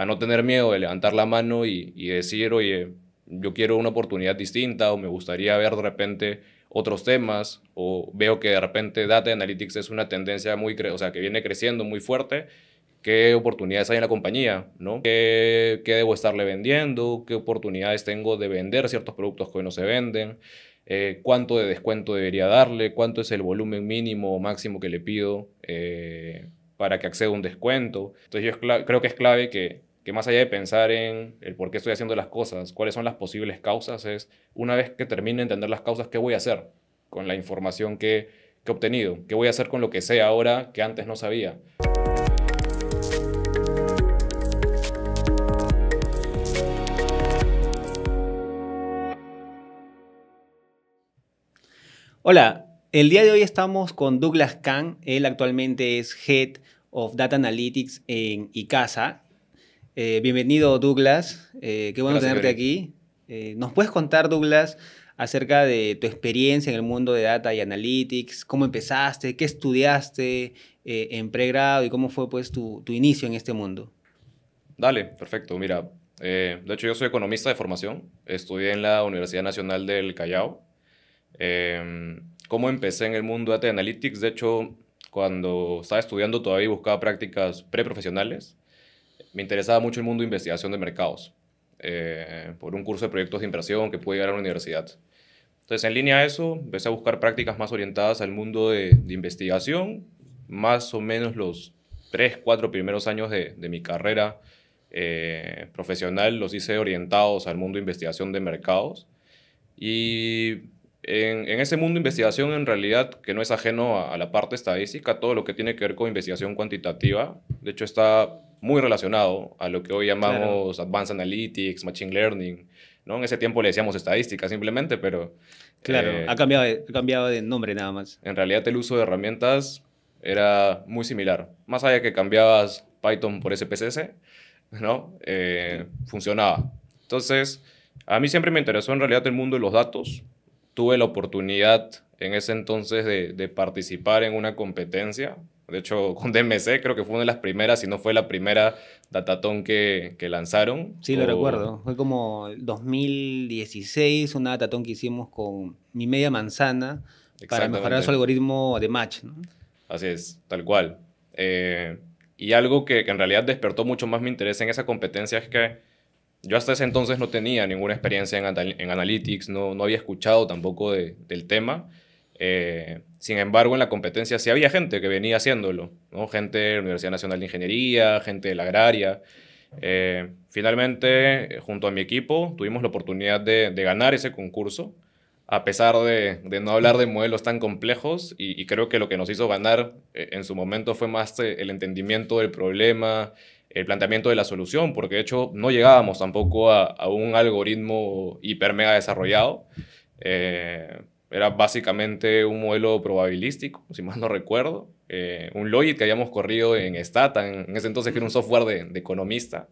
a no tener miedo de levantar la mano y, decir, oye, yo quiero una oportunidad distinta o me gustaría ver de repente otros temas o veo que de repente Data Analytics es una tendencia muy, o sea, que viene creciendo muy fuerte, ¿qué oportunidades hay en la compañía? ¿no? ¿Qué, debo estarle vendiendo? ¿Qué oportunidades tengo de vender ciertos productos que no se venden? Eh, ¿Cuánto de descuento debería darle? ¿Cuánto es el volumen mínimo o máximo que le pido eh, para que acceda a un descuento? Entonces yo creo que es clave que que más allá de pensar en el por qué estoy haciendo las cosas, cuáles son las posibles causas, es una vez que termine de entender las causas, ¿qué voy a hacer con la información que, he obtenido? ¿Qué voy a hacer con lo que sé ahora que antes no sabía? Hola, el día de hoy estamos con Douglas Kang, él actualmente es Head of Data Analytics en ICASA, eh, bienvenido, Douglas. Eh, qué bueno tenerte aquí. Eh, ¿Nos puedes contar, Douglas, acerca de tu experiencia en el mundo de data y analytics? ¿Cómo empezaste? ¿Qué estudiaste en pregrado? ¿Y cómo fue pues, tu, inicio en este mundo? Dale, perfecto. Mira, de hecho, yo soy economista de formación. Estudié en la Universidad Nacional del Callao. Eh, ¿Cómo empecé en el mundo de Analytics? De hecho, cuando estaba estudiando todavía buscaba prácticas preprofesionales me interesaba mucho el mundo de investigación de mercados, eh, por un curso de proyectos de inversión que pude llegar a la universidad. Entonces, en línea a eso, empecé a buscar prácticas más orientadas al mundo de, investigación, más o menos los tres, cuatro primeros años de, mi carrera eh, profesional los hice orientados al mundo de investigación de mercados. Y en, ese mundo de investigación, en realidad, que no es ajeno a, la parte estadística, todo lo que tiene que ver con investigación cuantitativa, de hecho está muy relacionado a lo que hoy llamamos Advanced Analytics, Machine Learning. ¿no? En ese tiempo le decíamos estadística simplemente, pero... Claro, eh, ha, cambiado de, ha cambiado de nombre nada más. En realidad el uso de herramientas era muy similar. Más allá que cambiabas Python por SPSS, ¿no? Eh, funcionaba. Entonces, a mí siempre me interesó en realidad el mundo de los datos. Tuve la oportunidad en ese entonces de, de participar en una competencia de hecho, con DMC creo que fue una de las primeras, si no fue la primera datatón que, lanzaron. Sí, lo recuerdo. Fue como 2016, una datatón que hicimos con mi media manzana para mejorar su algoritmo de match. Así es, tal cual. Eh, y algo que, en realidad despertó mucho más mi interés en esa competencia es que yo hasta ese entonces no tenía ninguna experiencia en, en analytics, no, no había escuchado tampoco del tema. Eh, sin embargo, en la competencia sí había gente que venía haciéndolo, ¿no? gente de la Universidad Nacional de Ingeniería, gente de la agraria. Eh, finalmente, junto a mi equipo, tuvimos la oportunidad de, ganar ese concurso, a pesar de, no hablar de modelos tan complejos, y, creo que lo que nos hizo ganar eh, en su momento fue más el entendimiento del problema, el planteamiento de la solución, porque de hecho no llegábamos tampoco a, un algoritmo hiper mega desarrollado. Eh, era básicamente un modelo probabilístico, si mal no recuerdo. Eh, un Logit que habíamos corrido en Stata, en, ese entonces que era un software de, economista.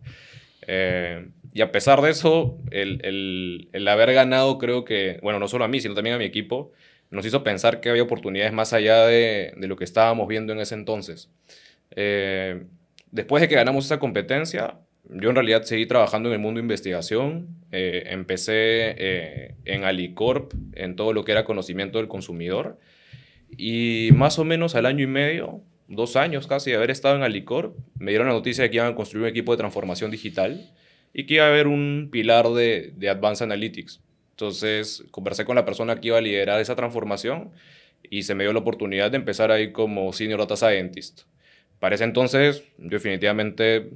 Eh, y a pesar de eso, el, el, el, haber ganado creo que, bueno, no solo a mí, sino también a mi equipo, nos hizo pensar que había oportunidades más allá de, de lo que estábamos viendo en ese entonces. Eh, después de que ganamos esa competencia, yo en realidad seguí trabajando en el mundo de investigación. Eh, empecé eh, en Alicorp, en todo lo que era conocimiento del consumidor. Y más o menos al año y medio, dos años casi de haber estado en Alicorp, me dieron la noticia de que iban a construir un equipo de transformación digital y que iba a haber un pilar de, de Advanced Analytics. Entonces conversé con la persona que iba a liderar esa transformación y se me dio la oportunidad de empezar ahí como Senior Data Scientist. Para ese entonces, yo definitivamente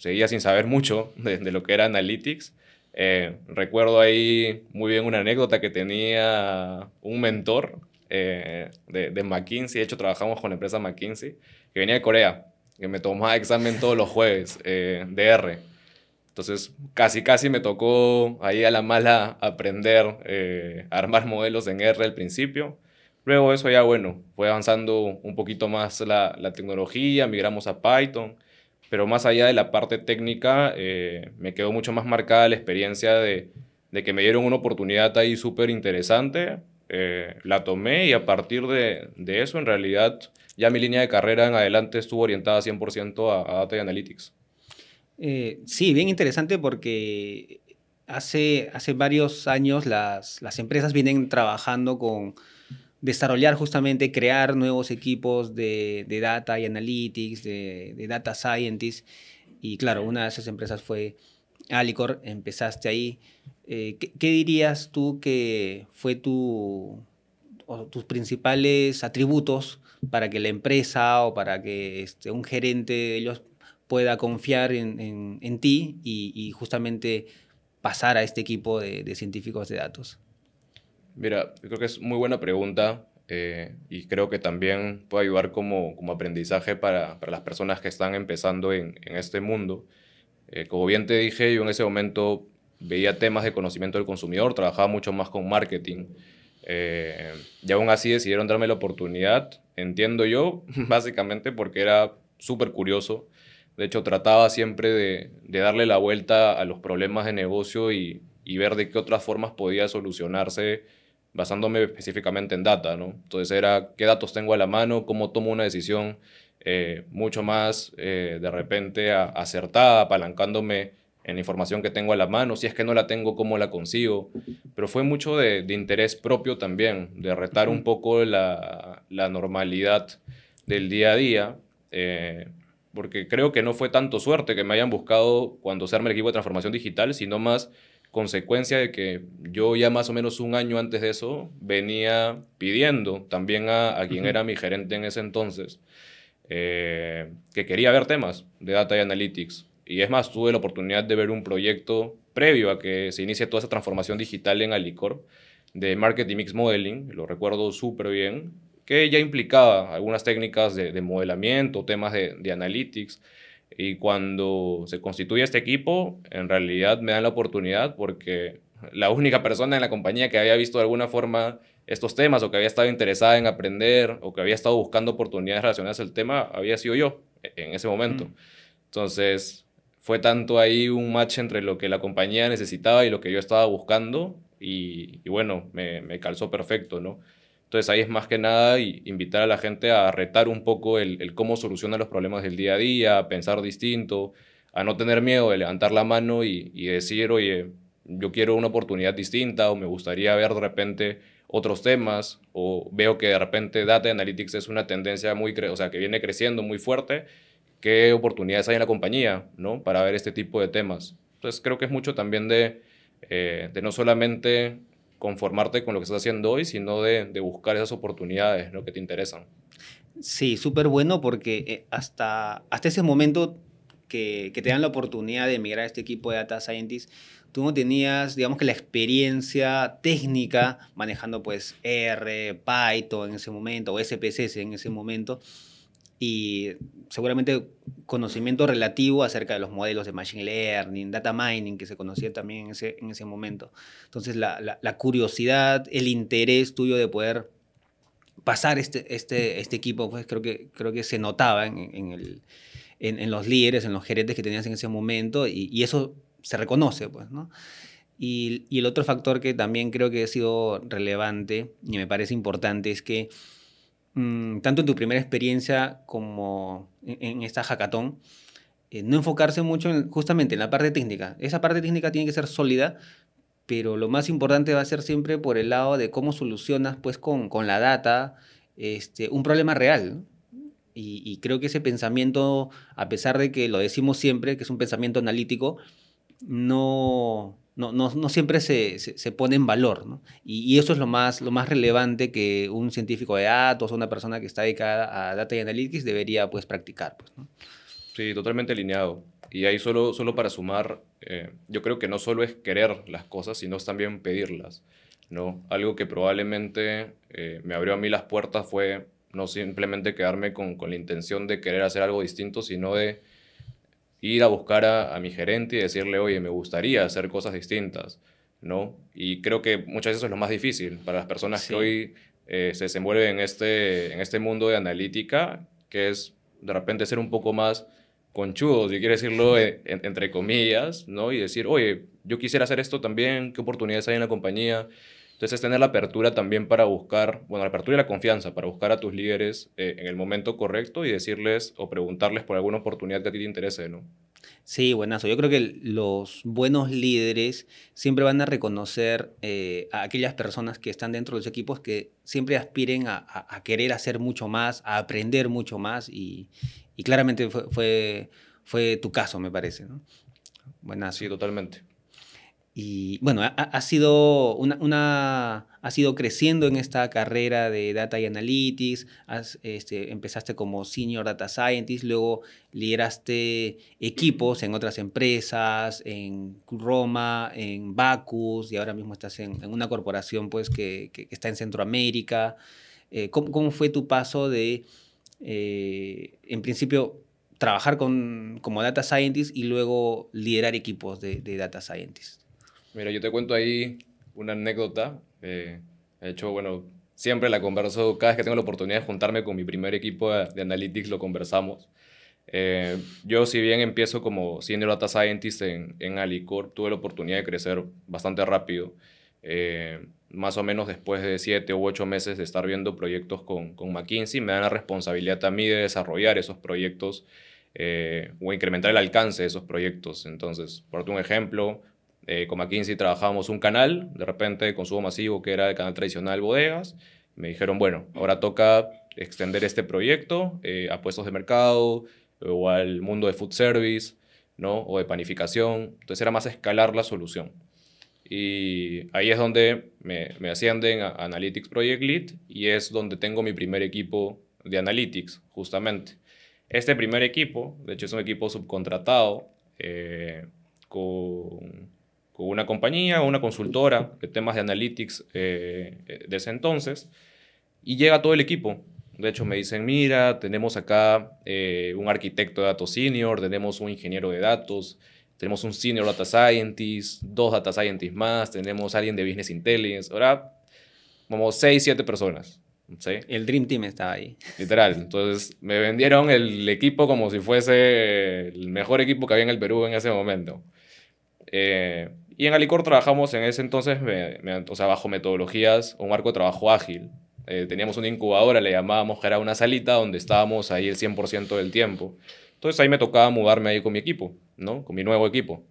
seguía sin saber mucho de, lo que era Analytics. Eh, recuerdo ahí muy bien una anécdota que tenía un mentor eh, de, de, McKinsey, de hecho trabajamos con la empresa McKinsey, que venía de Corea, que me tomaba examen todos los jueves eh, de R. Entonces, casi, casi me tocó ahí a la mala aprender a armar modelos en R al principio. Luego eso ya, bueno, fue avanzando un poquito más la, la tecnología, migramos a Python. Pero más allá de la parte técnica, eh, me quedó mucho más marcada la experiencia de, que me dieron una oportunidad ahí súper interesante. Eh, la tomé y a partir de, eso, en realidad, ya mi línea de carrera en adelante estuvo orientada 100% a, Data y Analytics. Eh, sí, bien interesante porque hace, hace varios años las, las empresas vienen trabajando con desarrollar justamente, crear nuevos equipos de, de data y analytics, de, de data scientists. Y claro, una de esas empresas fue Alicor, empezaste ahí. Eh, ¿qué, dirías tú que fue tu, tus principales atributos para que la empresa o para que este, un gerente de ellos pueda confiar en, en, en ti y, y, justamente pasar a este equipo de, de científicos de datos? Mira, yo creo que es muy buena pregunta eh, y creo que también puede ayudar como, como aprendizaje para, para las personas que están empezando en, en este mundo. Eh, como bien te dije, yo en ese momento veía temas de conocimiento del consumidor, trabajaba mucho más con marketing. Eh, y aún así decidieron darme la oportunidad, entiendo yo, básicamente porque era súper curioso. De hecho, trataba siempre de, de, darle la vuelta a los problemas de negocio y, y ver de qué otras formas podía solucionarse basándome específicamente en data, ¿no? Entonces era qué datos tengo a la mano, cómo tomo una decisión eh, mucho más eh, de repente acertada, apalancándome en la información que tengo a la mano, si es que no la tengo, cómo la consigo, pero fue mucho de, interés propio también, de retar un poco la, normalidad del día a día, eh, porque creo que no fue tanto suerte que me hayan buscado cuando se arma el equipo de transformación digital, sino más consecuencia de que yo ya más o menos un año antes de eso venía pidiendo también a, quien era mi gerente en ese entonces eh, que quería ver temas de data y analytics. Y es más, tuve la oportunidad de ver un proyecto previo a que se inicie toda esa transformación digital en Alicor de marketing mix modeling, lo recuerdo súper bien, que ya implicaba algunas técnicas de, modelamiento, temas de, de analytics y cuando se constituye este equipo, en realidad me dan la oportunidad porque la única persona en la compañía que había visto de alguna forma estos temas o que había estado interesada en aprender o que había estado buscando oportunidades relacionadas al tema había sido yo e-, en ese momento. Mm. Entonces, fue tanto ahí un match entre lo que la compañía necesitaba y lo que yo estaba buscando y, bueno, me, me calzó perfecto, ¿no? Entonces ahí es más que nada invitar a la gente a retar un poco el, cómo soluciona los problemas del día a día, a pensar distinto, a no tener miedo de levantar la mano y, decir, oye, yo quiero una oportunidad distinta o me gustaría ver de repente otros temas o veo que de repente Data Analytics es una tendencia muy, o sea, que viene creciendo muy fuerte, ¿qué oportunidades hay en la compañía, ¿no? Para ver este tipo de temas. Entonces creo que es mucho también de, eh, de no solamente conformarte con lo que estás haciendo hoy, sino de, buscar esas oportunidades, lo que te interesan. Sí, súper bueno porque eh, hasta, hasta ese momento que, que, te dan la oportunidad de emigrar a este equipo de Data Scientist, tú no tenías, digamos que la experiencia técnica manejando pues R, Python en ese momento o SPSS en ese momento y seguramente conocimiento relativo acerca de los modelos de Machine Learning, Data Mining, que se conocía también en ese, en ese momento. Entonces, la, la, curiosidad, el interés tuyo de poder pasar este, este, este equipo, pues creo que, creo que se notaba en, en, el, en, los líderes, en los gerentes que tenías en ese momento, y, y eso se reconoce, pues, ¿no? Y, y, el otro factor que también creo que ha sido relevante y me parece importante es que Mm, tanto en tu primera experiencia como en, esta hackathon, eh, no enfocarse mucho en, justamente en la parte técnica. Esa parte técnica tiene que ser sólida, pero lo más importante va a ser siempre por el lado de cómo solucionas pues con, la data este, un problema real. y, creo que ese pensamiento, a pesar de que lo decimos siempre, que es un pensamiento analítico, no, no, no, no siempre se, se, se, pone en valor. ¿no? Y, y, eso es lo más, lo más relevante que un científico de datos o una persona que está dedicada a Data y Analytics debería pues, practicar. Pues, ¿no? Sí, totalmente alineado. Y ahí solo, solo para sumar, eh, yo creo que no solo es querer las cosas, sino también pedirlas. ¿no? Algo que probablemente eh, me abrió a mí las puertas fue no simplemente quedarme con, con la intención de querer hacer algo distinto, sino de ir a buscar a, a mi gerente y decirle, oye, me gustaría hacer cosas distintas, ¿no? Y creo que muchas veces es lo más difícil para las personas que hoy eh, se desenvuelven en este, en este mundo de analítica, que es de repente ser un poco más conchudos, y quiere decirlo e, entre comillas, ¿no? Y decir, oye, yo quisiera hacer esto también, ¿qué oportunidades hay en la compañía? Entonces es tener la apertura también para buscar, bueno, la apertura y la confianza para buscar a tus líderes eh, en el momento correcto y decirles o preguntarles por alguna oportunidad que a ti te interese, ¿no? Sí, buenazo. Yo creo que los buenos líderes siempre van a reconocer eh, a aquellas personas que están dentro de los equipos que siempre aspiren a, querer hacer mucho más, a aprender mucho más y, claramente fue, fue, tu caso, me parece, ¿no? Buenazo. Sí, totalmente. Y bueno, ha, sido una, has ido creciendo en esta carrera de Data y Analytics, este, empezaste como Senior Data Scientist, luego lideraste equipos en otras empresas, en Roma, en Bacus, y ahora mismo estás en, una corporación pues, que, está en Centroamérica. Eh, ¿cómo, fue tu paso de, eh, en principio, trabajar como Data Scientist y luego liderar equipos de, de Data Scientist? Mira, yo te cuento ahí una anécdota. de eh, hecho, bueno, siempre la converso, cada vez que tengo la oportunidad de juntarme con mi primer equipo de, Analytics, lo conversamos. Eh, yo, si bien empiezo como Senior Data Scientist en, en Alicorp, tuve la oportunidad de crecer bastante rápido. Eh, más o menos después de siete u ocho meses de estar viendo proyectos con, con McKinsey, me dan la responsabilidad a mí de desarrollar esos proyectos o incrementar el alcance de esos proyectos. Entonces, por un ejemplo, eh, con McKinsey trabajábamos un canal, de repente consumo masivo, que era el canal tradicional bodegas. Me dijeron, bueno, ahora toca extender este proyecto eh, a puestos de mercado eh, o al mundo de food service, ¿no? O de panificación. Entonces era más escalar la solución. Y ahí es donde me, me ascienden a Analytics Project Lead y es donde tengo mi primer equipo de Analytics, justamente. Este primer equipo, de hecho es un equipo subcontratado eh, con una compañía, una consultora de temas de analytics eh, eh, de ese entonces, y llega todo el equipo. De hecho, me dicen, mira, tenemos acá eh, un arquitecto de datos senior, tenemos un ingeniero de datos, tenemos un senior data scientist, dos data scientists más, tenemos alguien de business intelligence, ahora como seis, siete personas. El Dream Team estaba ahí. Literal. Entonces me vendieron el equipo como si fuese el mejor equipo que había en el Perú en ese momento. Eh, y en Alicor trabajamos en ese entonces, o sea, bajo metodologías, un marco de trabajo ágil. Eh, teníamos una incubadora, le llamábamos, que era una salita donde estábamos ahí el 100% del tiempo. Entonces ahí me tocaba mudarme ahí con mi equipo, ¿no? Con mi nuevo equipo.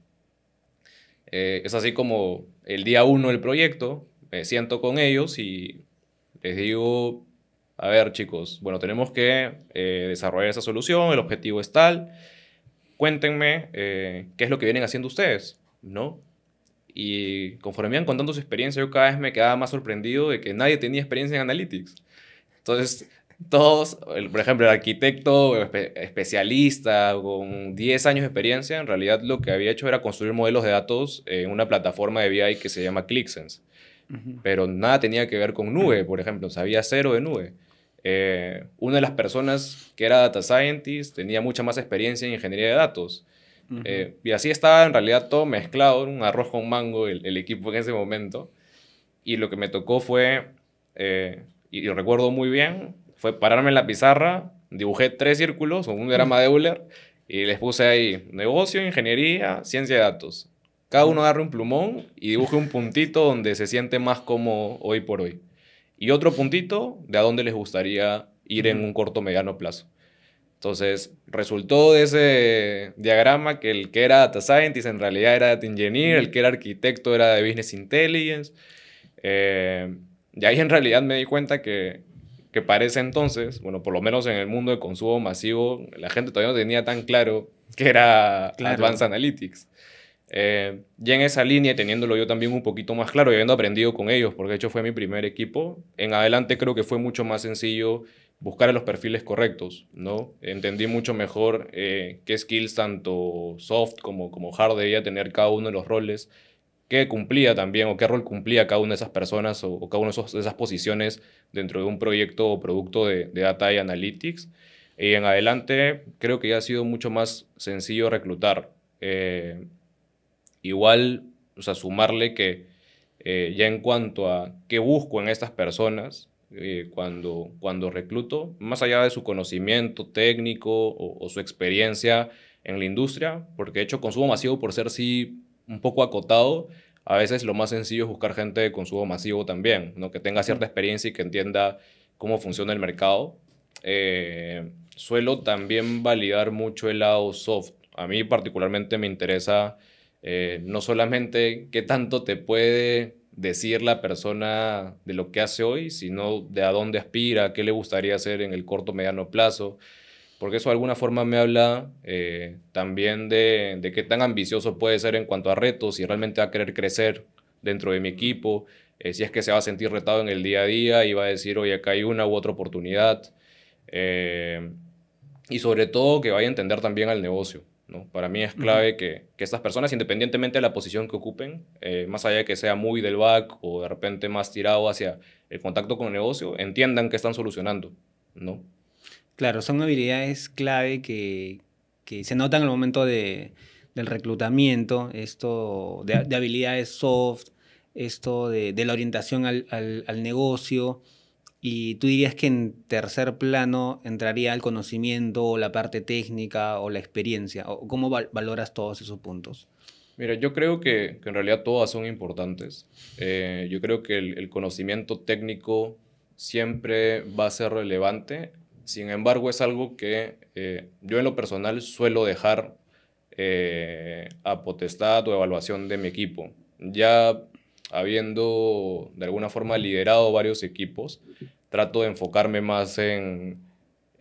Eh, es así como el día uno del proyecto, me siento con ellos y les digo, a ver chicos, bueno, tenemos que eh, desarrollar esa solución, el objetivo es tal, cuéntenme qué es lo que vienen haciendo ustedes, ¿no? Y conforme iban contando su experiencia, yo cada vez me quedaba más sorprendido de que nadie tenía experiencia en Analytics. Entonces, todos, por ejemplo, el arquitecto especialista con 10 años de experiencia, en realidad lo que había hecho era construir modelos de datos en una plataforma de BI que se llama ClickSense. Pero nada tenía que ver con nube, por ejemplo, sabía cero de nube. Eh, una de las personas que era data scientist tenía mucha más experiencia en ingeniería de datos eh, y así estaba en realidad todo mezclado, un arroz con mango el, equipo en ese momento. Y lo que me tocó fue, eh, y, recuerdo muy bien, fue pararme en la pizarra, dibujé tres círculos, un drama de Euler, y les puse ahí negocio, ingeniería, ciencia de datos. Cada uno agarre un plumón y dibuje un puntito donde se siente más como hoy por hoy. Y otro puntito de a dónde les gustaría ir en un corto mediano plazo. Entonces, resultó de ese diagrama que el que era Data Scientist en realidad era Data Engineer, el que era arquitecto era de Business Intelligence. Eh, y ahí en realidad me di cuenta que, que parece entonces, bueno, por lo menos en el mundo de consumo masivo, la gente todavía no tenía tan claro que era Advanced Analytics. Eh, y en esa línea, teniéndolo yo también un poquito más claro y habiendo aprendido con ellos, porque de hecho fue mi primer equipo, en adelante creo que fue mucho más sencillo buscar a los perfiles correctos, ¿no? Entendí mucho mejor eh, qué skills, tanto soft como, como hard, debía tener cada uno de los roles, qué cumplía también o qué rol cumplía cada una de esas personas o, cada una de, esas posiciones dentro de un proyecto o producto de, Data y Analytics. Y en adelante creo que ya ha sido mucho más sencillo reclutar. Eh, igual, o sea, sumarle que eh, ya en cuanto a qué busco en estas personas, eh, cuando, cuando recluto, más allá de su conocimiento técnico o, su experiencia en la industria, porque de hecho consumo masivo por ser sí un poco acotado, a veces lo más sencillo es buscar gente de consumo masivo también, ¿no? que tenga cierta experiencia y que entienda cómo funciona el mercado. Eh, suelo también validar mucho el lado soft. A mí particularmente me interesa eh, no solamente qué tanto te puede decir la persona de lo que hace hoy, sino de a dónde aspira, qué le gustaría hacer en el corto, mediano plazo, porque eso de alguna forma me habla eh, también de, qué tan ambicioso puede ser en cuanto a retos, si realmente va a querer crecer dentro de mi equipo, eh, si es que se va a sentir retado en el día a día y va a decir, oye, acá hay una u otra oportunidad, eh, y sobre todo que vaya a entender también al negocio. Para mí es clave que, estas personas, independientemente de la posición que ocupen, eh, más allá de que sea muy del back o de repente más tirado hacia el contacto con el negocio, entiendan que están solucionando, ¿no? Claro, son habilidades clave que, se notan al momento del reclutamiento, esto de, habilidades soft, esto de, la orientación al negocio, y tú dirías que en tercer plano entraría el conocimiento o la parte técnica o la experiencia. O ¿Cómo valoras todos esos puntos? Mira, yo creo que, en realidad todas son importantes. Eh, yo creo que el, conocimiento técnico siempre va a ser relevante. Sin embargo, es algo que eh, yo en lo personal suelo dejar eh, a potestad o evaluación de mi equipo. Ya habiendo de alguna forma liderado varios equipos, trato de enfocarme más en,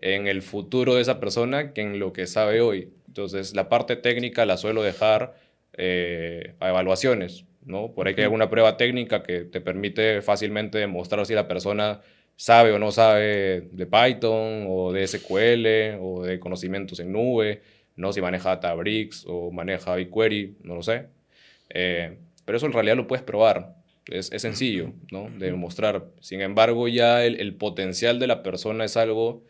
en el futuro de esa persona que en lo que sabe hoy. Entonces, la parte técnica la suelo dejar eh, a evaluaciones, ¿no? Por ahí que hay alguna prueba técnica que te permite fácilmente demostrar si la persona sabe o no sabe de Python o de SQL o de conocimientos en nube, ¿no? Si maneja Databricks o maneja BigQuery, no lo sé. Eh, pero eso en realidad lo puedes probar. Es, sencillo, ¿no? De demostrar. Sin embargo, ya el, potencial de la persona es algo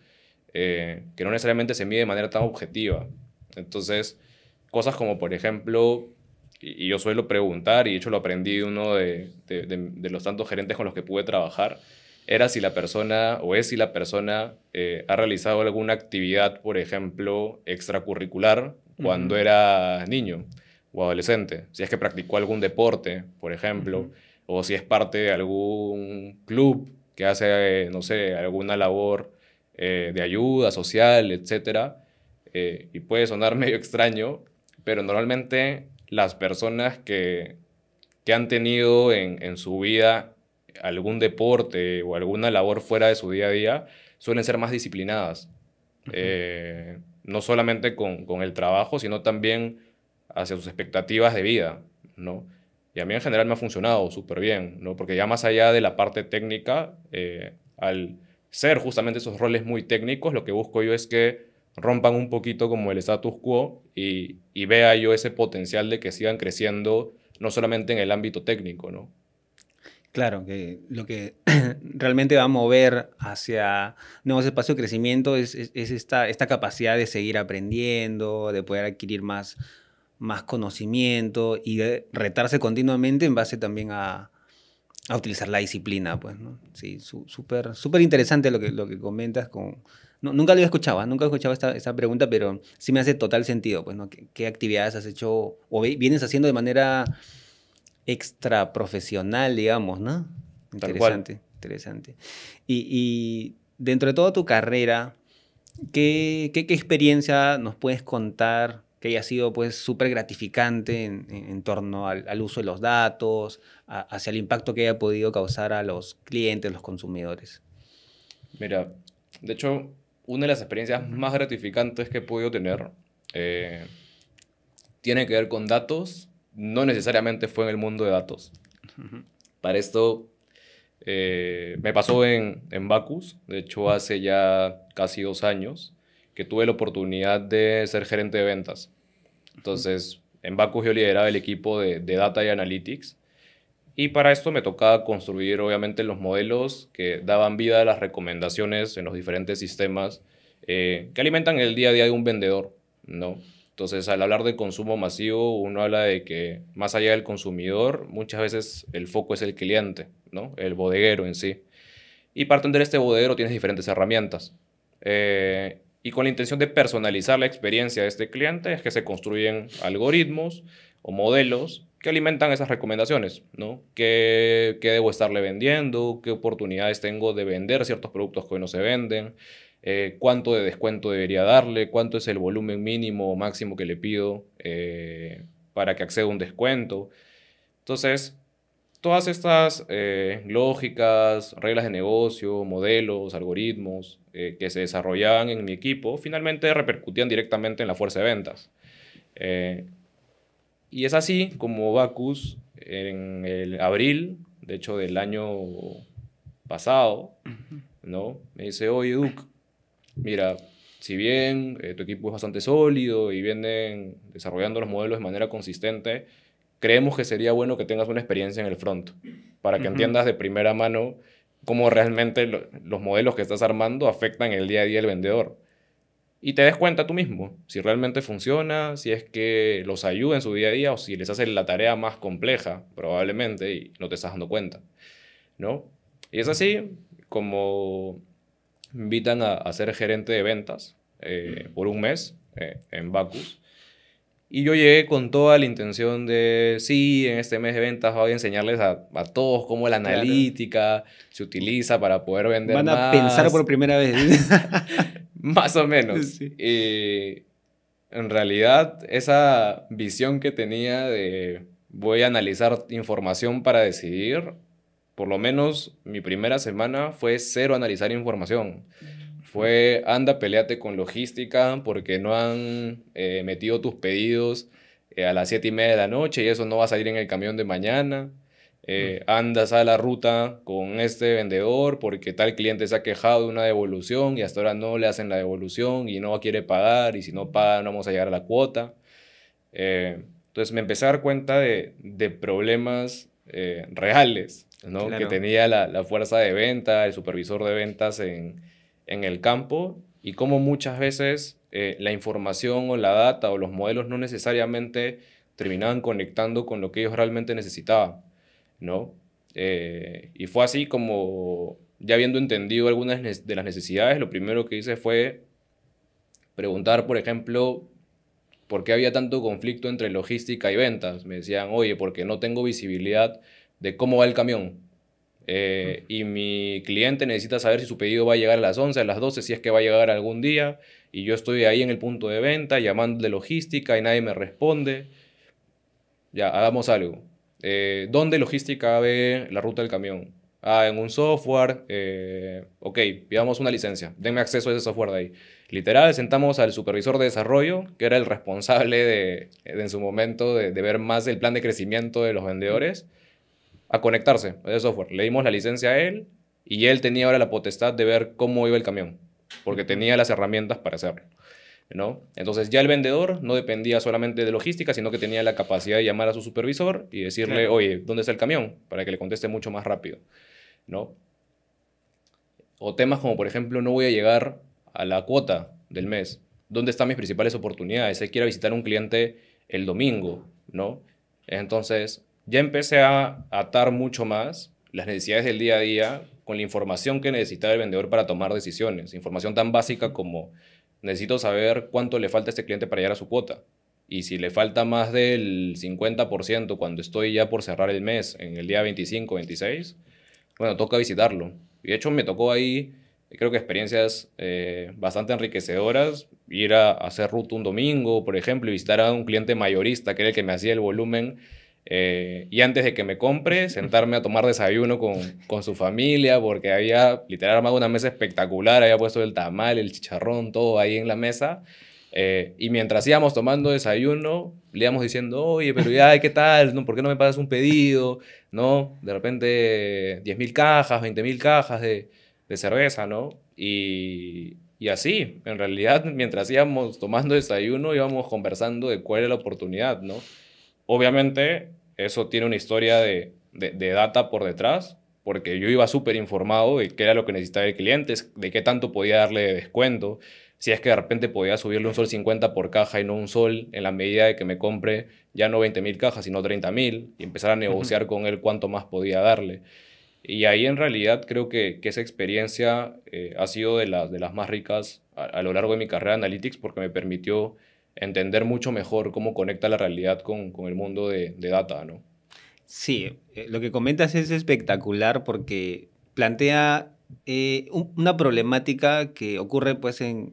eh, que no necesariamente se mide de manera tan objetiva. Entonces, cosas como, por ejemplo, y, yo suelo preguntar, y de hecho lo aprendí de uno de, los tantos gerentes con los que pude trabajar, era si la persona o es si la persona eh, ha realizado alguna actividad, por ejemplo, extracurricular cuando era niño adolescente, si es que practicó algún deporte, por ejemplo, o si es parte de algún club que hace, no sé, alguna labor eh, de ayuda social, etc. Eh, y puede sonar medio extraño, pero normalmente las personas que, que han tenido en, en su vida algún deporte o alguna labor fuera de su día a día suelen ser más disciplinadas. Eh, no solamente con, con, el trabajo, sino también hacia sus expectativas de vida, ¿no? Y a mí en general me ha funcionado súper bien, ¿no? Porque ya más allá de la parte técnica, eh, al ser justamente esos roles muy técnicos, lo que busco yo es que rompan un poquito como el status quo y, vea yo ese potencial de que sigan creciendo, no solamente en el ámbito técnico, ¿no? Claro, que lo que realmente va a mover hacia nuevos espacios de crecimiento es, esta, capacidad de seguir aprendiendo, de poder adquirir más, más conocimiento y eh, retarse continuamente en base también a, a utilizar la disciplina, pues, ¿no? Sí, súper súper interesante lo que, lo que comentas con... nunca lo escuchaba, ¿ah? nunca escuchaba escuchado esta pregunta, pero sí me hace total sentido, pues, ¿no? ¿Qué, actividades has hecho o vienes haciendo de manera extra profesional, digamos, ¿no? Interesante, interesante. Y, dentro de toda tu carrera, qué, qué experiencia nos puedes contar que haya sido pues súper gratificante en, torno al, uso de los datos, hacia el impacto que haya podido causar a los clientes, los consumidores. Mira, de hecho, una de las experiencias más gratificantes que he podido tener eh, tiene que ver con datos, no necesariamente fue en el mundo de datos. Para esto eh, me pasó en, en Bacus, de hecho hace ya casi dos años que tuve la oportunidad de ser gerente de ventas. Entonces, en Bacus yo lideraba el equipo de, Data y Analytics. Y para esto me tocaba construir, obviamente, los modelos que daban vida a las recomendaciones en los diferentes sistemas eh, que alimentan el día a día de un vendedor, ¿no? Entonces, al hablar de consumo masivo, uno habla de que más allá del consumidor, muchas veces el foco es el cliente, ¿no? El bodeguero en sí. Y para atender este bodeguero tienes diferentes herramientas. Eh, y con la intención de personalizar la experiencia de este cliente es que se construyen algoritmos o modelos que alimentan esas recomendaciones, ¿no? ¿Qué, debo estarle vendiendo? ¿Qué oportunidades tengo de vender ciertos productos que no se venden? Eh, ¿Cuánto de descuento debería darle? ¿Cuánto es el volumen mínimo o máximo que le pido eh, para que acceda a un descuento? Entonces, todas estas eh, lógicas, reglas de negocio, modelos, algoritmos eh, que se desarrollaban en mi equipo, finalmente repercutían directamente en la fuerza de ventas. Eh, y es así como vacus en el abril, de hecho del año pasado, ¿no? me dice, oye Duke, mira, si bien tu equipo es bastante sólido y vienen desarrollando los modelos de manera consistente, creemos que sería bueno que tengas una experiencia en el front para que entiendas de primera mano cómo realmente los modelos que estás armando afectan el día a día del vendedor. Y te des cuenta tú mismo si realmente funciona, si es que los ayuda en su día a día o si les hace la tarea más compleja, probablemente, y no te estás dando cuenta. ¿No? Y es así como invitan a, ser gerente de ventas eh, por un mes eh, en Bacus. Y yo llegué con toda la intención de, sí, en este mes de ventas voy a enseñarles a, todos cómo la analítica se utiliza para poder vender Van a pensar por primera vez. más o menos. Y en realidad, esa visión que tenía de voy a analizar información para decidir, por lo menos mi primera semana fue cero analizar información fue anda, peleate con logística porque no han eh, metido tus pedidos eh, a las 7 y media de la noche y eso no va a salir en el camión de mañana. Eh, mm. Andas a la ruta con este vendedor porque tal cliente se ha quejado de una devolución y hasta ahora no le hacen la devolución y no quiere pagar y si no paga no vamos a llegar a la cuota. entonces me empecé a dar cuenta de, problemas reales ¿no? que tenía la fuerza de venta, el supervisor de ventas en, en el campo y cómo muchas veces eh, la información o la data o los modelos no necesariamente terminaban conectando con lo que ellos realmente necesitaban, ¿no? Eh, y fue así como, ya habiendo entendido algunas de las necesidades, lo primero que hice fue preguntar, por ejemplo, por qué había tanto conflicto entre logística y ventas. Me decían, oye, porque no tengo visibilidad de cómo va el camión. Eh, y mi cliente necesita saber si su pedido va a llegar a las 11, a las 12, si es que va a llegar algún día, y yo estoy ahí en el punto de venta llamando de logística y nadie me responde. Ya, hagamos algo. Eh, ¿Dónde logística ve la ruta del camión? Ah, en un software. Eh, ok, pidamos una licencia. Denme acceso a ese software de ahí. Literal, sentamos al supervisor de desarrollo, que era el responsable de, en su momento de, ver más el plan de crecimiento de los vendedores a conectarse a ese software. Le dimos la licencia a él y él tenía ahora la potestad de ver cómo iba el camión, porque tenía las herramientas para hacerlo. ¿no? Entonces ya el vendedor no dependía solamente de logística, sino que tenía la capacidad de llamar a su supervisor y decirle, oye, ¿dónde está el camión? Para que le conteste mucho más rápido. ¿no? O temas como, por ejemplo, no voy a llegar a la cuota del mes. ¿Dónde están mis principales oportunidades? Si quiero visitar a un cliente el domingo, ¿no? Entonces, ya empecé a atar mucho más las necesidades del día a día con la información que necesitaba el vendedor para tomar decisiones. Información tan básica como necesito saber cuánto le falta a este cliente para llegar a su cuota. Y si le falta más del 50% cuando estoy ya por cerrar el mes, en el día 25, 26, bueno, toca visitarlo. Y de hecho me tocó ahí, creo que experiencias eh, bastante enriquecedoras, ir a, hacer ruta un domingo, por ejemplo, y visitar a un cliente mayorista, que era el que me hacía el volumen eh, y antes de que me compre, sentarme a tomar desayuno con, con su familia, porque había literal armado una mesa espectacular, había puesto el tamal, el chicharrón, todo ahí en la mesa. Eh, y mientras íbamos tomando desayuno, le íbamos diciendo, oye, pero ya, ¿qué tal? ¿No? ¿Por qué no me pasas un pedido? ¿No? De repente, 10.000 cajas, 20.000 cajas de, de, cerveza, ¿no? Y, y así, en realidad, mientras íbamos tomando desayuno, íbamos conversando de cuál era la oportunidad, ¿no? Obviamente, eso tiene una historia de, de, data por detrás, porque yo iba súper informado de qué era lo que necesitaba el cliente, de qué tanto podía darle de descuento, si es que de repente podía subirle un sol 50 por caja y no un sol en la medida de que me compre ya no 20 mil cajas, sino 30 mil, y empezar a negociar con él cuánto más podía darle. Y ahí en realidad creo que, esa experiencia eh, ha sido de, las de las más ricas a, lo largo de mi carrera de Analytics porque me permitió entender mucho mejor cómo conecta la realidad con, el mundo de, data, ¿no? Sí, eh, lo que comentas es espectacular porque plantea eh, una problemática que ocurre pues en,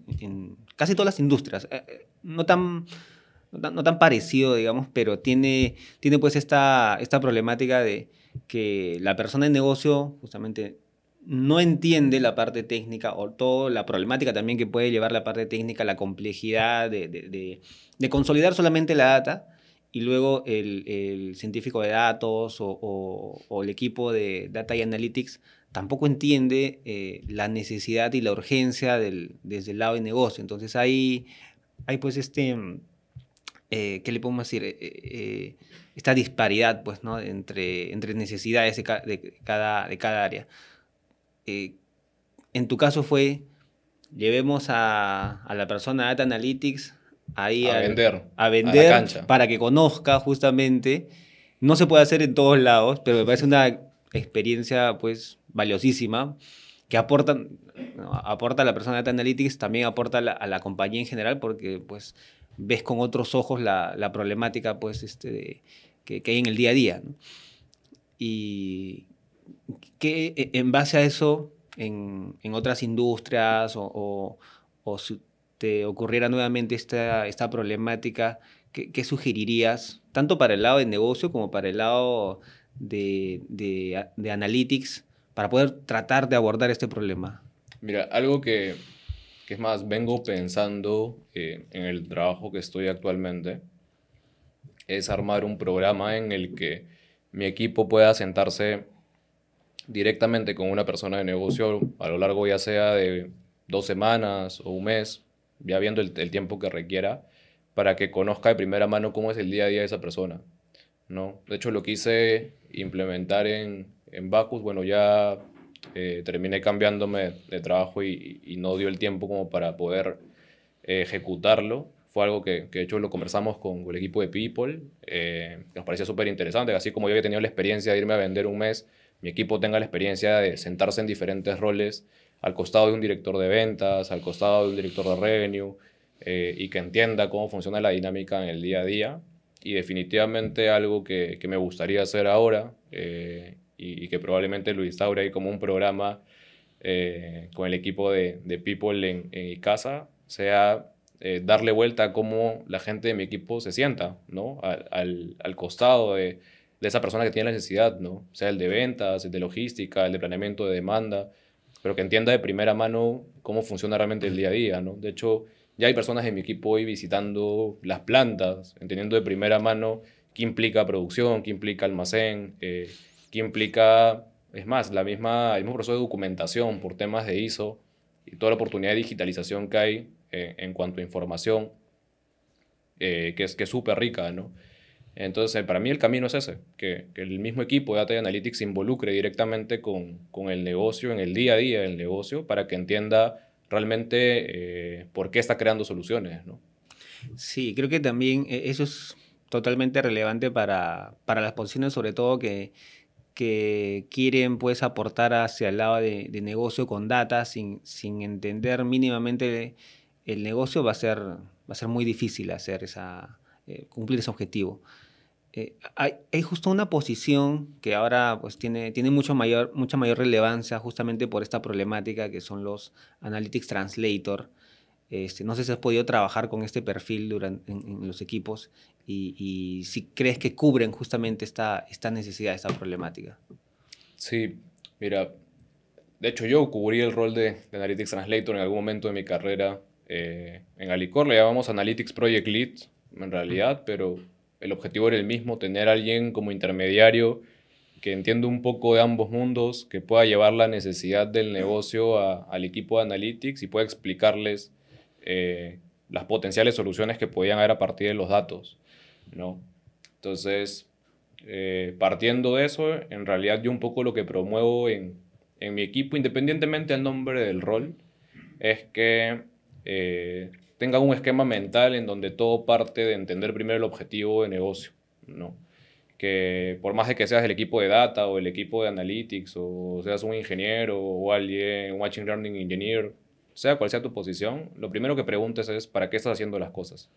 casi todas las industrias. Eh, no tan no tan, parecido, digamos, pero tiene, tiene pues esta, esta problemática de que la persona de negocio justamente no entiende la parte técnica o toda la problemática también que puede llevar la parte técnica, la complejidad de, consolidar solamente la data y luego el, científico de datos o, el equipo de Data y Analytics tampoco entiende eh, la necesidad y la urgencia del, desde el lado de negocio. Entonces ahí hay pues este, eh, ¿qué le podemos decir? Eh, esta disparidad pues, ¿no? entre, entre necesidades de cada área. Eh, en tu caso fue, llevemos a, la persona Data Analytics ahí a, vender, a vender para que conozca justamente. No se puede hacer en todos lados, pero me parece una experiencia pues valiosísima que aporta, aporta a la persona de Data Analytics, también aporta a la, compañía en general porque pues ves con otros ojos la, problemática pues este, que, hay en el día a día. Y que en base a eso, en, en otras industrias o, o, si te ocurriera nuevamente esta, esta problemática, ¿qué, ¿qué, sugerirías, tanto para el lado de negocio como para el lado de, de, de analytics, para poder tratar de abordar este problema? Mira, algo que, que es más, vengo pensando eh, en el trabajo que estoy actualmente, es armar un programa en el que mi equipo pueda sentarse directamente con una persona de negocio a lo largo ya sea de dos semanas o un mes, ya viendo el, tiempo que requiera, para que conozca de primera mano cómo es el día a día de esa persona. ¿no? De hecho, lo quise implementar en, en Bacus, bueno, ya eh, terminé cambiándome de trabajo y, no dio el tiempo como para poder eh, ejecutarlo. Fue algo que, de hecho lo conversamos con, el equipo de People, eh, nos parecía súper interesante, así como yo había tenido la experiencia de irme a vender un mes mi equipo tenga la experiencia de sentarse en diferentes roles al costado de un director de ventas, al costado de un director de revenue, eh, y que entienda cómo funciona la dinámica en el día a día. Y definitivamente algo que, me gustaría hacer ahora eh, y, que probablemente lo instaure ahí como un programa eh, con el equipo de, People en, casa sea darle vuelta a cómo la gente de mi equipo se sienta, ¿no? al costado de, de esa persona que tiene la necesidad, ¿no? Sea el de ventas, el de logística, el de planeamiento de demanda, pero que entienda de primera mano cómo funciona realmente el día a día, ¿no? De hecho, ya hay personas en mi equipo hoy visitando las plantas, entendiendo de primera mano qué implica producción, qué implica almacén, eh, qué implica, es más, la misma, el mismo proceso de documentación por temas de ISO y toda la oportunidad de digitalización que hay eh, en cuanto a información, eh, que es que súper rica, ¿no? Entonces, para mí el camino es ese, que, el mismo equipo de Data Analytics se involucre directamente con, el negocio, en el día a día del negocio, para que entienda realmente eh, por qué está creando soluciones. ¿no? Sí, creo que también eh, eso es totalmente relevante para, las posiciones, sobre todo que, que quieren pues aportar hacia el lado de, negocio con data sin, entender mínimamente el negocio va a ser, va a ser muy difícil hacer esa, eh, cumplir ese objetivo. Eh, hay, justo una posición que ahora pues, tiene, tiene mucho mayor, mucha mayor relevancia justamente por esta problemática que son los Analytics Translator. Este, no sé si has podido trabajar con este perfil durante, en, los equipos y, si crees que cubren justamente esta, esta necesidad, esta problemática. Sí, mira, de hecho yo cubrí el rol de, Analytics Translator en algún momento de mi carrera. Eh, en Alicor le llamamos Analytics Project Lead, en realidad, pero el objetivo era el mismo, tener alguien como intermediario que entienda un poco de ambos mundos, que pueda llevar la necesidad del negocio al equipo de Analytics y pueda explicarles eh, las potenciales soluciones que podían haber a partir de los datos, ¿no? Entonces, eh, partiendo de eso, en realidad yo un poco lo que promuevo en, mi equipo, independientemente del nombre del rol, es que eh, tengan un esquema mental en donde todo parte de entender primero el objetivo de negocio, ¿no? Que por más de que seas el equipo de data o el equipo de analytics o seas un ingeniero o alguien, un machine learning engineer, sea cual sea tu posición, lo primero que preguntes es para qué estás haciendo las cosas,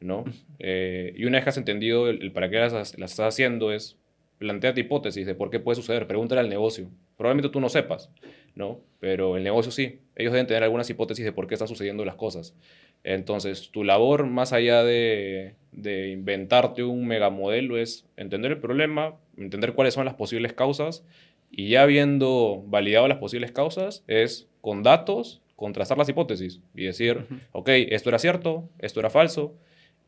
¿no? Eh, y una vez que has entendido el, para qué las, las, estás haciendo es tu hipótesis de por qué puede suceder, pregúntale al negocio. Probablemente tú no sepas, ¿no? Pero el negocio sí. Ellos deben tener algunas hipótesis de por qué están sucediendo las cosas. Entonces, tu labor, más allá de, inventarte un megamodelo, es entender el problema, entender cuáles son las posibles causas y ya habiendo validado las posibles causas, es con datos contrastar las hipótesis y decir, ok, esto era cierto, esto era falso.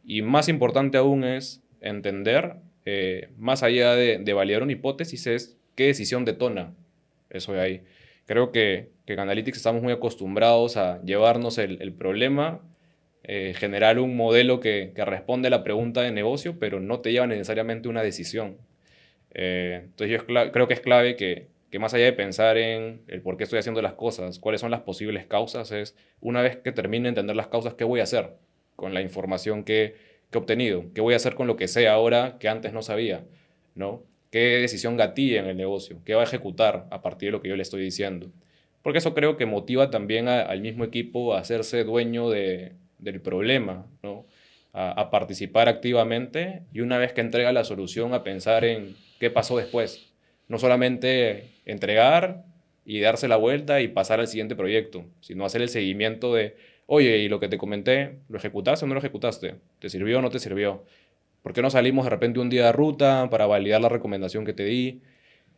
Y más importante aún es entender, eh, más allá de, validar una hipótesis, es qué decisión detona eso de ahí. Creo que, en Analytics estamos muy acostumbrados a llevarnos el, el problema eh, generar un modelo que, responde a la pregunta de negocio, pero no te lleva necesariamente a una decisión. Eh, entonces yo creo que es clave que, más allá de pensar en el por qué estoy haciendo las cosas, cuáles son las posibles causas, es una vez que termine de entender las causas, ¿qué voy a hacer con la información que, que he obtenido? ¿Qué voy a hacer con lo que sé ahora que antes no sabía? ¿No? ¿Qué decisión gatilla en el negocio? ¿Qué va a ejecutar a partir de lo que yo le estoy diciendo? Porque eso creo que motiva también al mismo equipo a hacerse dueño de, del problema, ¿no? A, a, participar activamente y una vez que entrega la solución a pensar en qué pasó después. No solamente entregar y darse la vuelta y pasar al siguiente proyecto, sino hacer el seguimiento de, oye, y lo que te comenté, ¿lo ejecutaste o no lo ejecutaste? ¿Te sirvió o no te sirvió? ¿Por qué no salimos de repente un día de ruta para validar la recomendación que te di?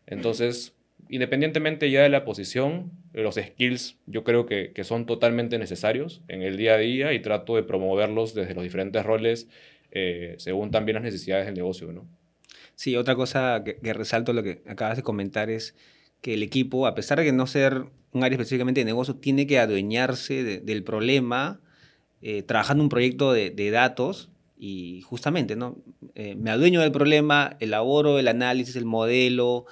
Entonces, independientemente ya de la posición, los skills yo creo que, son totalmente necesarios en el día a día y trato de promoverlos desde los diferentes roles eh, según también las necesidades del negocio, ¿no? Sí, otra cosa que, resalto lo que acabas de comentar es que el equipo, a pesar de no ser un área específicamente de negocio, tiene que adueñarse del problema eh, trabajando un proyecto de, datos y justamente, ¿no? Eh, me adueño del problema, elaboro el análisis, el modelo,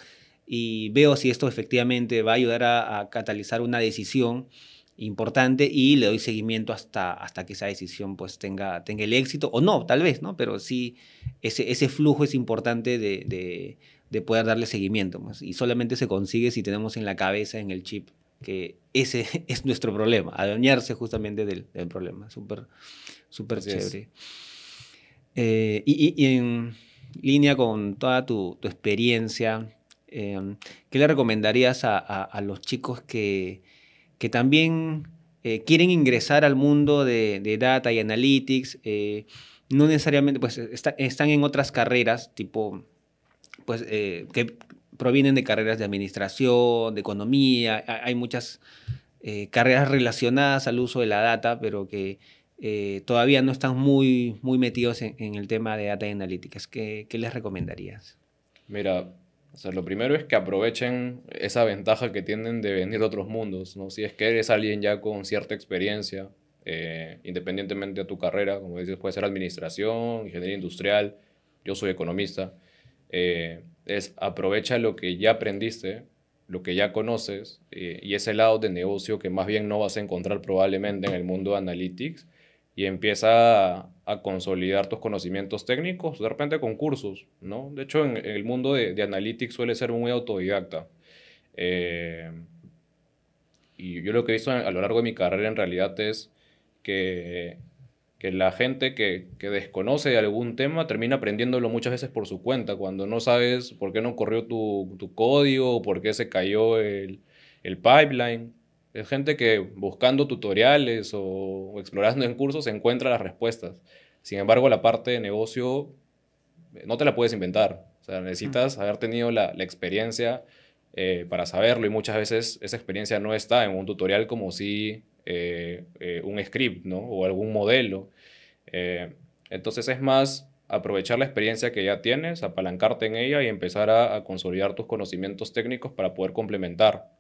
y veo si esto efectivamente va a ayudar a, catalizar una decisión importante y le doy seguimiento hasta, hasta que esa decisión pues tenga, tenga el éxito o no, tal vez, ¿no? Pero sí, ese, ese flujo es importante de, de, poder darle seguimiento pues, y solamente se consigue si tenemos en la cabeza, en el chip, que ese es nuestro problema, adueñarse justamente del, problema, súper, súper chévere. Eh, y, y, en línea con toda tu, tu experiencia, Em, ¿Qué le recomendarías a, los chicos que, también eh, quieren ingresar al mundo de, data y analytics? Eh, no necesariamente, pues están en otras carreras, tipo, pues, eh, que provienen de carreras de administración, de economía, hay muchas carreras relacionadas al uso de la data, pero que todavía no están muy, muy metidos en, el tema de data y analytics. ¿Qué, qué les recomendarías? Mira, o sea, lo primero es que aprovechen esa ventaja que tienen de venir de otros mundos, ¿no? Si es que eres alguien ya con cierta experiencia, eh, independientemente de tu carrera, como dices, puede ser administración, ingeniería industrial, yo soy economista, eh, es aprovecha lo que ya aprendiste, lo que ya conoces eh, y ese lado de negocio que más bien no vas a encontrar probablemente en el mundo analytics y empieza a, consolidar tus conocimientos técnicos, de repente con cursos, ¿no? De hecho, en, el mundo de, de, Analytics suele ser muy autodidacta. Eh, y yo lo que he visto a lo largo de mi carrera en realidad es que, la gente que, desconoce algún tema termina aprendiéndolo muchas veces por su cuenta, cuando no sabes por qué no corrió tu, tu código, por qué se cayó el, el pipeline. Es gente que buscando tutoriales o, explorando en cursos encuentra las respuestas. Sin embargo, la parte de negocio eh, no te la puedes inventar. O sea, necesitas haber tenido la, experiencia eh, para saberlo y muchas veces esa experiencia no está en un tutorial como si eh, un script ¿no? o algún modelo. entonces es más aprovechar la experiencia que ya tienes, apalancarte en ella y empezar a consolidar tus conocimientos técnicos para poder complementar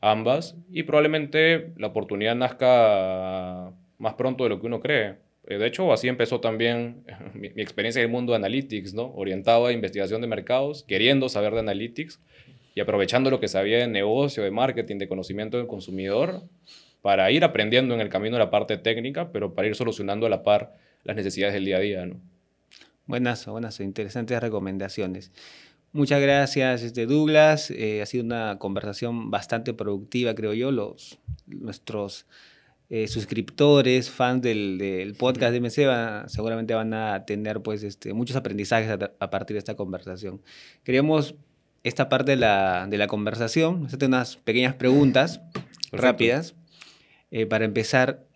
ambas, y probablemente la oportunidad nazca más pronto de lo que uno cree. Eh, de hecho, así empezó también mi, experiencia en el mundo de Analytics, ¿no? orientado a investigación de mercados, queriendo saber de Analytics y aprovechando lo que sabía de negocio, de marketing, de conocimiento del consumidor, para ir aprendiendo en el camino la parte técnica, pero para ir solucionando a la par las necesidades del día a día. ¿no? buenas buenas interesantes recomendaciones. Muchas gracias, este Douglas. Eh, ha sido una conversación bastante productiva, creo yo. Los, nuestros eh, suscriptores, fans del, podcast de MC, seguramente van a tener pues, este, muchos aprendizajes a, partir de esta conversación. Queríamos esta parte de la, conversación, hacerte unas pequeñas preguntas rápidas. Eh, para empezar,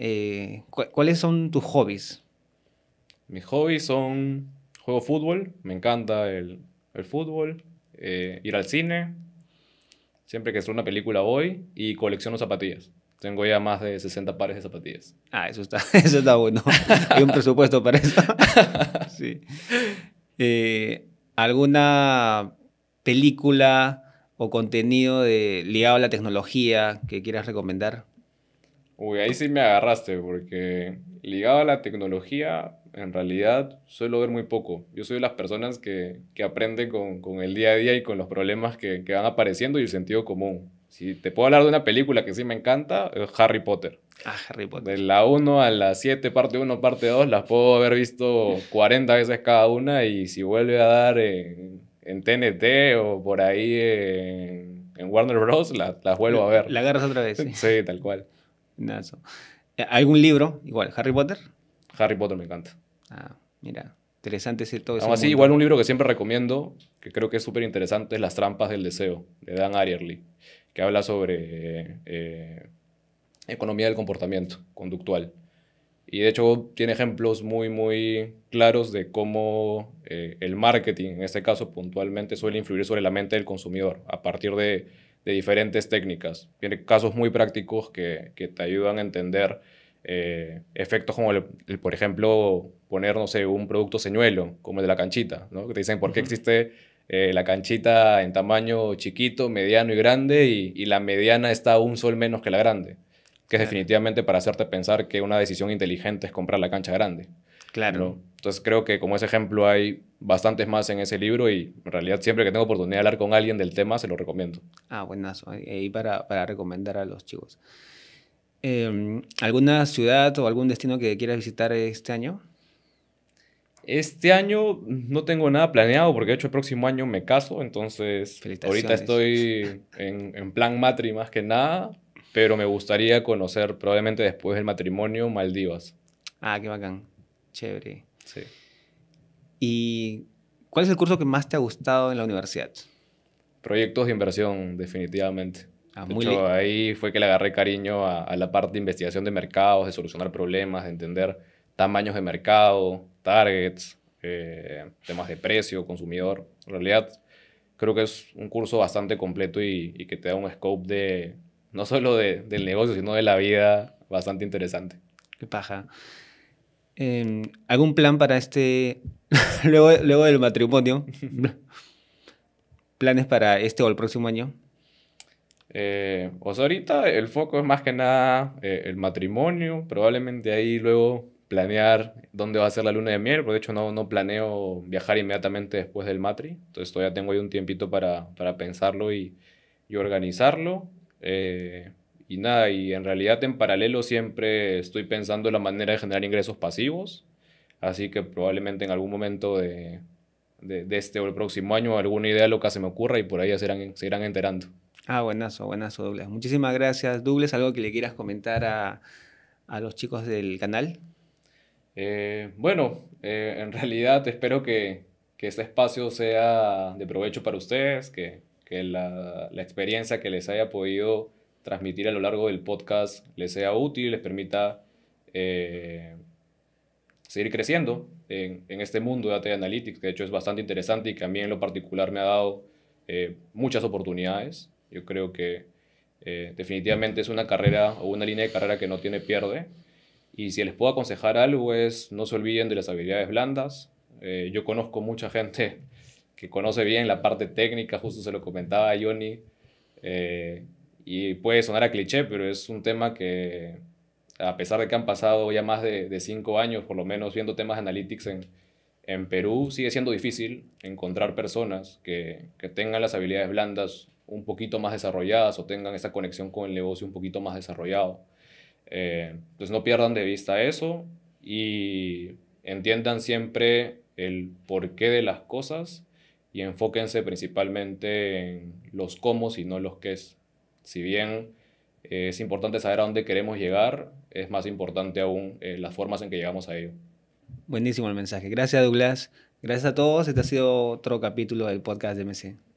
¿cuáles son tus hobbies? Mis hobbies son juego fútbol, me encanta el el fútbol, eh, ir al cine. Siempre que es una película hoy y colecciono zapatillas. Tengo ya más de 60 pares de zapatillas. Ah, eso está, eso está bueno. Hay un presupuesto para eso. sí. Eh, ¿Alguna película o contenido de, ligado a la tecnología que quieras recomendar? Uy, ahí sí me agarraste, porque ligado a la tecnología, en realidad suelo ver muy poco. Yo soy de las personas que, que aprenden con, el día a día y con los problemas que, van apareciendo y el sentido común. Si te puedo hablar de una película que sí me encanta, es Harry Potter. Ah, Harry Potter. De la 1 a la 7, parte 1, parte 2, las puedo haber visto 40 veces cada una y si vuelve a dar en, TNT o por ahí en, Warner Bros., las la vuelvo a ver. La agarras otra vez. Sí, tal cual. Eh, ¿Algún libro? Igual, Harry Potter. Harry Potter me encanta. Ah, mira, interesante decir todo Así, igual un libro que siempre recomiendo, que creo que es súper interesante, es Las trampas del deseo, de Dan Ariely, que habla sobre eh, economía del comportamiento conductual. Y de hecho tiene ejemplos muy, muy claros de cómo eh, el marketing, en este caso puntualmente, suele influir sobre la mente del consumidor a partir de, diferentes técnicas. Tiene casos muy prácticos que te ayudan a entender eh, efectos como, el, por ejemplo, poner, no sé, un producto señuelo, como el de la canchita, ¿no? Que te dicen, ¿por qué existe eh, la canchita en tamaño chiquito, mediano y grande y, la mediana está un sol menos que la grande? Que es definitivamente para hacerte pensar que una decisión inteligente es comprar la cancha grande. Claro. Entonces creo que como ese ejemplo hay bastantes más en ese libro y en realidad siempre que tengo oportunidad de hablar con alguien del tema se lo recomiendo. Ah, buenazo. Ahí para, para recomendar a los chicos. Em, ¿Alguna ciudad o algún destino que quieras visitar este año? Este año no tengo nada planeado porque de hecho el próximo año me caso, entonces ahorita estoy en, en, plan matri más que nada, pero me gustaría conocer probablemente después del matrimonio Maldivas. Ah, qué bacán, chévere. Sí. ¿Y cuál es el curso que más te ha gustado en la universidad? Proyectos de inversión, definitivamente. Ah, hecho, ahí fue que le agarré cariño a, la parte de investigación de mercados, de solucionar problemas, de entender tamaños de mercado, targets, eh, temas de precio, consumidor. En realidad, creo que es un curso bastante completo y, que te da un scope de, no solo del negocio, sino de la vida bastante interesante. Qué paja. Em, ¿Algún plan para este, luego, luego del matrimonio? ¿Planes para este o el próximo año? Eh, o ahorita el foco es más que nada eh, el matrimonio, probablemente ahí luego planear dónde va a ser la luna de miel, porque de hecho no, no planeo viajar inmediatamente después del matri, entonces todavía tengo ahí un tiempito para, para pensarlo y, organizarlo. Eh, y nada, y en realidad en paralelo siempre estoy pensando en la manera de generar ingresos pasivos, así que probablemente en algún momento de, de, este o el próximo año alguna idea loca se me ocurra y por ahí se se irán enterando. Ah, buenazo, buenazo, Douglas. Muchísimas gracias, Douglas. ¿Algo que le quieras comentar a, los chicos del canal? Eh, bueno, eh, en realidad espero que, este espacio sea de provecho para ustedes, que, la, experiencia que les haya podido transmitir a lo largo del podcast les sea útil, les permita eh, seguir creciendo en, este mundo de Data Analytics, que de hecho es bastante interesante y que a mí en lo particular me ha dado muchas oportunidades. Yo creo que eh, definitivamente es una carrera o una línea de carrera que no tiene pierde. Y si les puedo aconsejar algo es no se olviden de las habilidades blandas. Eh, yo conozco mucha gente que conoce bien la parte técnica, justo se lo comentaba a Johnny. Eh, y puede sonar a cliché, pero es un tema que, a pesar de que han pasado ya más de, cinco años, por lo menos viendo temas de analytics en, en Perú, sigue siendo difícil encontrar personas que, que tengan las habilidades blandas un poquito más desarrolladas o tengan esa conexión con el negocio un poquito más desarrollado. entonces eh, pues no pierdan de vista eso y entiendan siempre el porqué de las cosas y enfóquense principalmente en los cómo y no los qué Si bien eh, es importante saber a dónde queremos llegar, es más importante aún eh, las formas en que llegamos a ello. Buenísimo el mensaje. Gracias Douglas. Gracias a todos. Este ha sido otro capítulo del podcast de MC.